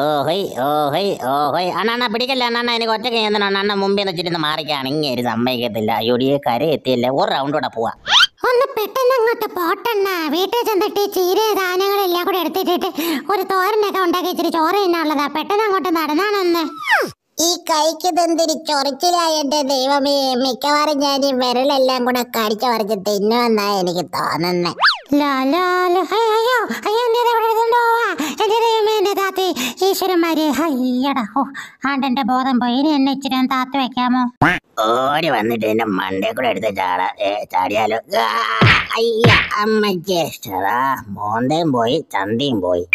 ഓഹോയ് ഓഹോയ് ഓഹോയ് അണ്ണാ പിടിക്കല്ല അണ്ണാ എനിക്ക് ഒറ്റ ചെയ്യുന്ന അണ്ണാ മുമ്പിൽ നിന്ന് വെച്ചിരുന്ന് ഇങ്ങനെ ഒരു സമ്മതിക്കത്തില്ല അയ്യോടിയെ കര എത്തിയല്ല ഒരു റൗണ്ട് കൂടെ പോവാ ഒന്ന് പെട്ടെന്ന് അങ്ങോട്ട് പോട്ടെണ്ണ വീട്ടിൽ ചെന്നിട്ട് ചീര സാധനങ്ങളെല്ലാം കൂടെ എടുത്തിട്ടിട്ട് ഒരു തോരനൊക്കെ ഉണ്ടാക്കി ഇച്ചിരി ചോറ് തിന്നാനുള്ളതാ പെട്ടെന്ന് അങ്ങോട്ട് നടന്നാണൊന്ന് ഈ കൈക്ക് തന്തിരി ചൊറിച്ചിലായിട്ട് ദൈവമേ മിക്കവാറും ഞാൻ ഈ വിരലെല്ലാം കൂടെ കടിച്ചു പറിച്ച് തിന്നുമെന്നാ എനിക്ക് തോന്നുന്നേ ഈശ്വരന്മാരെ ഹയ്യടാ ഓ ആണ്ടെന്റെ ബോധം പോയി ഇനി എന്നെ ഇച്ചിരി താത്തു വെക്കാമോ ഓടി വന്നിട്ട് എന്റെ മണ്ടേ കൂടെ എടുത്ത് ചാടാ ചാടിയാലോ അയ്യ അമ്മയ്ക്ക് മോന്തയും പോയി ചന്തയും പോയി